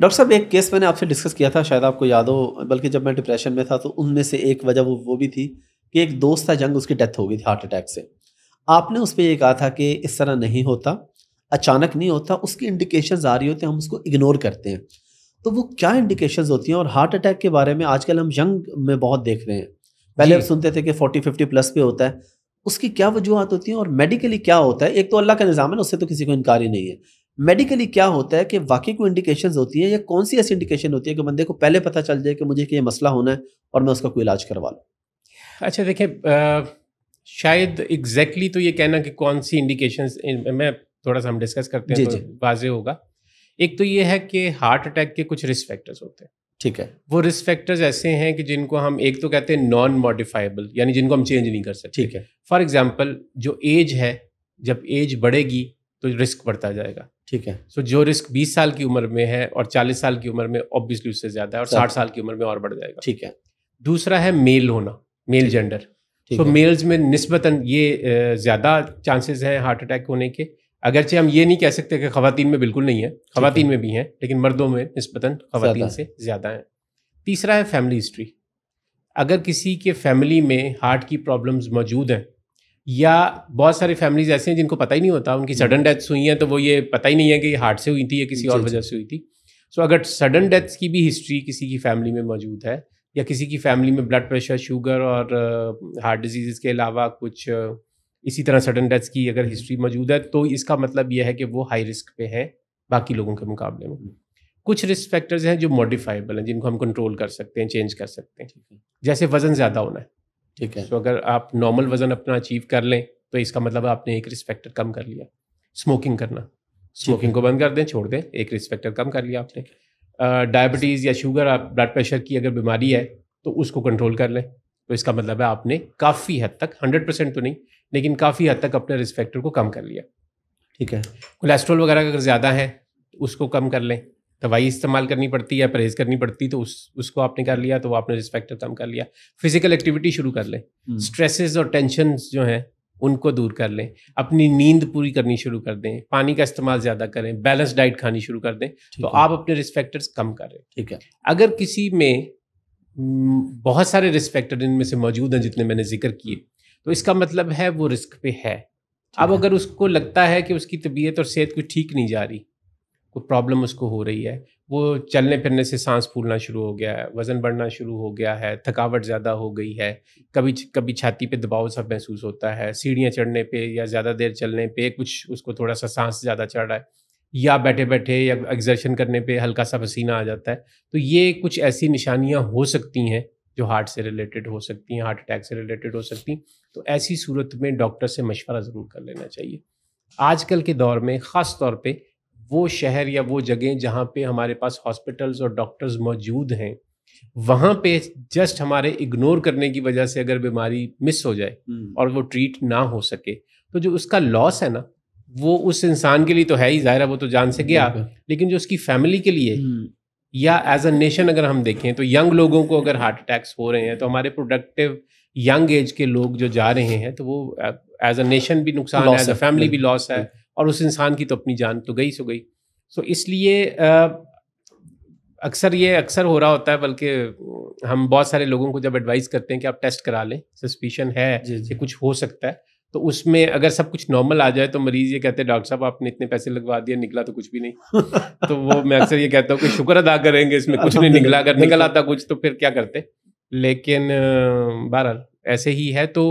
Doctor साहब एक case मैंने आपसे डिस्कस किया था शायद आपको याद हो बल्कि जब मैं डिप्रेशन में था तो उनमें से एक वजह वो वो भी थी कि एक दोस्त था जंग उसकी डेथ हो गई थी हार्ट अटैक से आपने उस पर यह कहा था कि इस तरह नहीं होता अचानक नहीं होता उसकी इंडिकेशन आ रही होती हम उसको इग्नोर करते हैं तो वो क्या इंडिकेशन होती हैं और हार्ट अटैक के बारे में आजकल हम यंग में बहुत देख रहे हैं पहले हम सुनते थे कि फोर्टी फिफ्टी प्लस पे होता है उसकी क्या वजूहत होती हैं और मेडिकली क्या होता है एक तो अल्लाह का निज़ाम है उससे तो किसी को इनकार ही नहीं है मेडिकली क्या होता है कि वाकई कोई इंडिकेशन होती है या कौन सी ऐसी इंडिकेशन होती है कि बंदे को पहले पता चल जाए कि मुझे कि ये मसला होना है और मैं उसका कोई इलाज करवा लूँ अच्छा देखिए शायद एग्जैक्टली exactly तो ये कहना कि कौन सी इंडिकेशन मैं थोड़ा सा हम डिस्कस करते हैं जी, तो जी. वाजे होगा एक तो ये है कि हार्ट अटैक के कुछ रिस्क फैक्टर्स होते हैं ठीक है वो रिस्क फैक्टर्स ऐसे हैं कि जिनको हम एक तो कहते हैं नॉन मॉडिफाइबल यानी जिनको हम चेंज नहीं कर सकते ठीक है फॉर एग्जाम्पल जो एज है जब एज बढ़ेगी तो रिस्क बढ़ता जाएगा ठीक है सो so, जो रिस्क 20 साल की उम्र में है और 40 साल की उम्र में ऑब्वियसली उससे ज्यादा है और 60 साल की उम्र में और बढ़ जाएगा ठीक है दूसरा है मेल होना मेल जेंडर सो मेल्स में नस्बता ये ज़्यादा चांसेस हैं हार्ट अटैक होने के अगरचे हम ये नहीं कह सकते कि खातन में बिल्कुल नहीं है खातन में भी हैं लेकिन मर्दों में नस्बता खातन से ज़्यादा हैं तीसरा है फैमिली हिस्ट्री अगर किसी के फैमिली में हार्ट की प्रॉब्लम्स मौजूद हैं या बहुत सारी फैमिलीज ऐसी हैं जिनको पता ही नहीं होता उनकी सडन डेथ्स हम्म। हुई हैं तो वो ये पता ही नहीं है कि हार्ट से हुई थी या किसी और वजह से हुई थी सो so, अगर सडन डेथ्स की भी हिस्ट्री किसी की फैमिली में मौजूद है या किसी की फैमिली में ब्लड प्रेशर शुगर और हार्ट uh, डिजीज़ के अलावा कुछ uh, इसी तरह सडन डेथ्स की अगर हिस्ट्री हम्म। मौजूद है तो इसका मतलब यह है कि वो हाई रिस्क पे है बाकी लोगों के मुकाबले में हम्म। कुछ रिस्क फैक्टर्स हैं जो मॉडिफाइबल हैं जिनको हम कंट्रोल कर सकते हैं चेंज कर सकते हैं जैसे वज़न ज़्यादा होना है ठीक है सो so, अगर आप नॉर्मल वजन अपना अचीव कर लें तो इसका मतलब आपने एक रिस्क फैक्टर कम कर लिया स्मोकिंग करना स्मोकिंग को बंद कर दें छोड़ दें एक रिस्क फैक्टर कम कर लिया आपने डायबिटीज़ या शुगर आप ब्लड प्रेशर की अगर बीमारी है तो उसको कंट्रोल कर लें तो इसका मतलब है आपने काफ़ी हद तक हंड्रेड परसेंट तो नहीं लेकिन काफ़ी हद तक अपने रिस्क फैक्टर को कम कर लिया ठीक है कोलेस्ट्रॉल वगैरह अगर ज़्यादा है तो उसको कम कर लें दवाई इस्तेमाल करनी पड़ती है परहेज करनी पड़ती तो उस उसको आपने कर लिया तो वो आपने रिस्पेक्ट कम कर लिया फिजिकल एक्टिविटी शुरू कर लें स्ट्रेसेस हम्म। और टेंशन जो हैं उनको दूर कर लें अपनी नींद पूरी करनी शुरू कर दें पानी का इस्तेमाल ज़्यादा करें बैलेंस डाइट खानी शुरू कर दें तो आप अपने रिस्पेक्टर्स कम करें ठीक है अगर किसी में बहुत सारे रिस्पेक्टर इनमें से मौजूद हैं जितने मैंने जिक्र किए तो इसका मतलब है वो रिस्क पे है अब अगर उसको लगता है कि उसकी तबीयत और सेहत कुछ ठीक नहीं जा रही कोई प्रॉब्लम उसको हो रही है वो चलने फिरने से सांस फूलना शुरू हो गया है वज़न बढ़ना शुरू हो गया है थकावट ज़्यादा हो गई है कभी कभी छाती पे दबाव सा महसूस होता है सीढ़ियाँ चढ़ने पे या ज़्यादा देर चलने पे कुछ उसको थोड़ा सा सांस ज़्यादा चढ़ रहा है या बैठे बैठे या एग्जर्शन करने पे हल्का सा पसीना आ जाता है तो ये कुछ ऐसी निशानियाँ हो सकती हैं जो हार्ट से रिलेटेड हो सकती हैं हार्ट अटैक से रिलेटेड हो सकती हैं तो ऐसी सूरत में डॉक्टर से मशवरा ज़रूर कर लेना चाहिए आजकल के दौर में ख़ास तौर पर वो शहर या वो जगह जहाँ पे हमारे पास हॉस्पिटल्स और डॉक्टर्स मौजूद हैं वहाँ पे जस्ट हमारे इग्नोर करने की वजह से अगर बीमारी मिस हो जाए हम्म। और वो ट्रीट ना हो सके तो जो उसका लॉस है ना वो उस इंसान के लिए तो है ही ज़ाहिर वो तो जान से गया लेकिन जो उसकी फैमिली के लिए हम्म। या एज अ नेशन अगर हम देखें तो यंग लोगों को अगर हार्ट अटैक्स हो रहे हैं तो हमारे प्रोडक्टिव यंग एज के लोग जो जा रहे हैं तो वो एज अ नेशन भी नुकसान है एज अ फैमिली भी लॉस है और उस इंसान की तो अपनी जान तो गई सो गई सो इसलिए अक्सर ये अक्सर हो रहा होता है बल्कि हम बहुत सारे लोगों को जब एडवाइस करते हैं कि आप टेस्ट करा लें सस्पिशन है कि कुछ हो सकता है तो उसमें अगर सब कुछ नॉर्मल आ जाए तो मरीज ये कहते हैं डॉक्टर साहब आपने इतने पैसे लगवा दिए निकला तो कुछ भी नहीं तो वो मैं अक्सर ये कहता हूँ कि शुक्र अदा करेंगे इसमें कुछ नहीं निकला अगर निकल आता कुछ तो फिर क्या करते लेकिन बहरहाल ऐसे ही है तो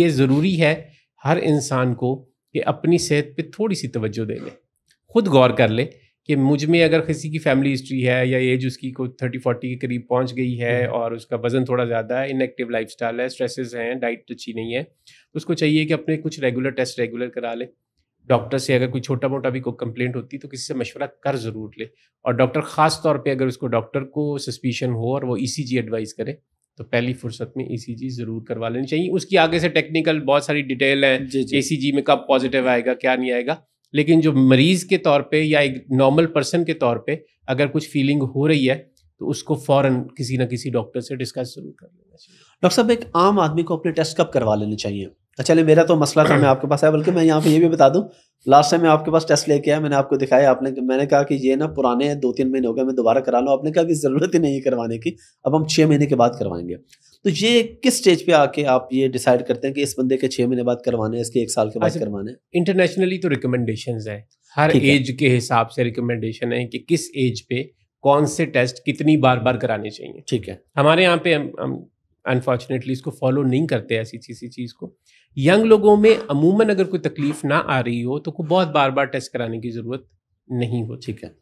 ये ज़रूरी है हर इंसान को कि अपनी सेहत पे थोड़ी सी तवज्जो दे ले खुद गौर कर ले कि मुझ में अगर किसी की फैमिली हिस्ट्री है या एज उसकी को थर्टी फोर्टी के करीब पहुंच गई है हम्म। और उसका वजन थोड़ा ज़्यादा है इनएक्टिव स्टाइल है स्ट्रेसेस हैं डाइट अच्छी नहीं है तो उसको चाहिए कि अपने कुछ रेगुलर टेस्ट रेगुलर करा ले डॉक्टर से अगर कोई छोटा मोटा भी कोई कंप्लेंट होती तो किसी से मशवरा कर ज़रूर ले और डॉक्टर ख़ास तौर पर अगर उसको डॉक्टर को सस्पिशन हो और वो ई e एडवाइस करे तो पहली फुर्सत में ई ज़रूर करवा लेनी चाहिए उसकी आगे से टेक्निकल बहुत सारी डिटेल है ए में कब पॉजिटिव आएगा क्या नहीं आएगा लेकिन जो मरीज़ के तौर पे या एक नॉर्मल पर्सन के तौर पे अगर कुछ फीलिंग हो रही है तो उसको फ़ौरन किसी ना किसी डॉक्टर से डिस्कस जरूर कर लेना चाहिए डॉक्टर साहब एक आम आदमी को अपने टेस्ट कब करवा लेने चाहिए चलिए अच्छा, मेरा तो मसला था मैं आपके पास आया बल्कि मैं यहाँ पे ये भी बता दूँ लास्ट टाइम मैं आपके पास टेस्ट लेके आया मैंने आपको दिखाया आपने मैंने कहा कि ये ना पुराने दो तीन महीने हो गए मैं दोबारा करा लूँ आपने कहा कि ज़रूरत ही नहीं करवाने की अब हम छः महीने के बाद करवाएंगे तो ये किस स्टेज पर आके आप ये डिसाइड करते हैं कि इस बंदे के छः महीने बाद करवाने हैं इसके एक साल के बाद अच्छा, करवाने हैं इंटरनेशनली तो रिकमेंडेशन है हर एज के हिसाब से रिकमेंडेशन है कि किस एज पे कौन से टेस्ट कितनी बार बार कराने चाहिए ठीक है हमारे यहाँ पे हम अनफॉर्चुनेटली इसको फॉलो नहीं करते ऐसी चीज़ चीज़ को यंग लोगों में अमूमन अगर कोई तकलीफ ना आ रही हो तो को बहुत बार बार टेस्ट कराने की ज़रूरत नहीं हो ठीक है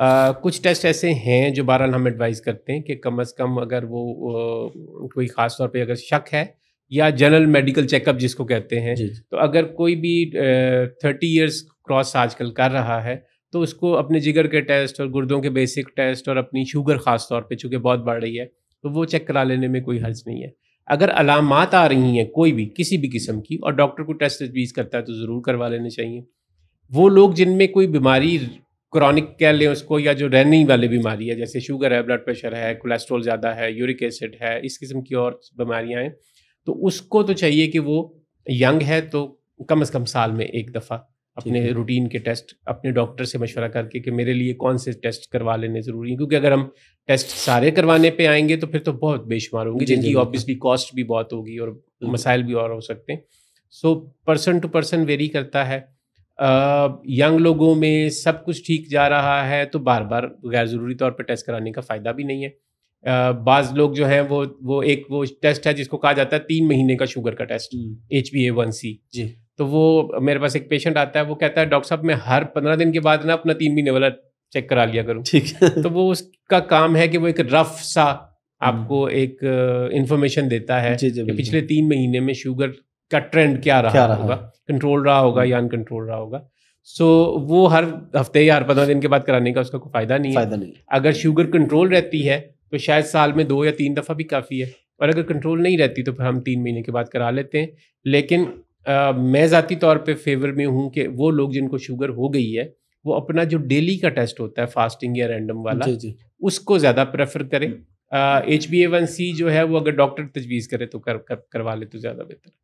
आ, कुछ टेस्ट ऐसे हैं जो बहरहाल हम एडवाइस करते हैं कि कम अज़ कम अगर वो कोई ख़ास तौर पर अगर शक है या जनरल मेडिकल चेकअप जिसको कहते हैं तो अगर कोई भी थर्टी ईयर्स क्रॉस आजकल कर रहा है तो उसको अपने जिगर के टेस्ट और गुर्दों के बेसिक टेस्ट और अपनी शुगर ख़ास तौर पे चूँकि बहुत बढ़ रही है तो वो चेक करा लेने में कोई हर्ज नहीं है अगर अलामत आ रही हैं कोई भी किसी भी किस्म की और डॉक्टर को टेस्ट तजवीज़ करता है तो ज़रूर करवा लेने चाहिए वो लोग जिनमें कोई बीमारी क्रॉनिक कह लें उसको या जो रहने वाली बीमारी है जैसे शुगर है ब्लड प्रेशर है कोलेस्ट्रॉल ज़्यादा है यूरिक एसिड है इस किस्म की और बीमारियाँ हैं तो उसको तो चाहिए कि वो यंग है तो कम अज़ कम साल में एक दफ़ा अपने रूटीन के टेस्ट अपने डॉक्टर से मशवरा करके कि मेरे लिए कौन से टेस्ट करवा लेने ज़रूरी हैं क्योंकि अगर हम टेस्ट सारे करवाने पे आएंगे तो फिर तो बहुत बेशुमार होंगे जिनकी ऑब्वियसली कॉस्ट भी बहुत होगी और मसाइल भी और हो सकते हैं so person to person vary करता है यंग uh, लोगों में सब कुछ ठीक जा रहा है तो बार बार गैर ज़रूरी तौर पर टेस्ट कराने का फ़ायदा भी नहीं है uh, बाज़ लोग जो हैं वो वो एक वो टेस्ट है जिसको कहा जाता है तीन महीने का शुगर का test H B A one C जी तो वो मेरे पास एक पेशेंट आता है वो कहता है डॉक्टर साहब मैं हर पंद्रह दिन के बाद ना अपना तीन महीने वाला चेक करा लिया करूँ ठीक है तो वो उसका काम है कि वो एक रफ सा हम्म। आपको एक इंफॉर्मेशन देता है जी जी कि पिछले तीन महीने में शुगर का ट्रेंड क्या रहा, क्या रहा होगा कंट्रोल रहा होगा या अनकंट्रोल रहा होगा सो so, वो हर हफ्ते या हर पंद्रह दिन के बाद कराने का उसका कोई फायदा नहीं फायदा है नहीं। अगर शुगर कंट्रोल रहती है तो शायद साल में दो या तीन दफ़ा भी काफ़ी है और अगर कंट्रोल नहीं रहती तो फिर हम तीन महीने के बाद करा लेते हैं लेकिन मैं ज़ाती तौर पे फेवर में हूँ कि वो लोग जिनको शुगर हो गई है वो अपना जो डेली का टेस्ट होता है फास्टिंग या रैंडम वाला जी जी। उसको ज़्यादा प्रेफर करें H B A one C जो है वो अगर डॉक्टर तजवीज़ करे तो कर, कर करवा ले तो ज़्यादा बेहतर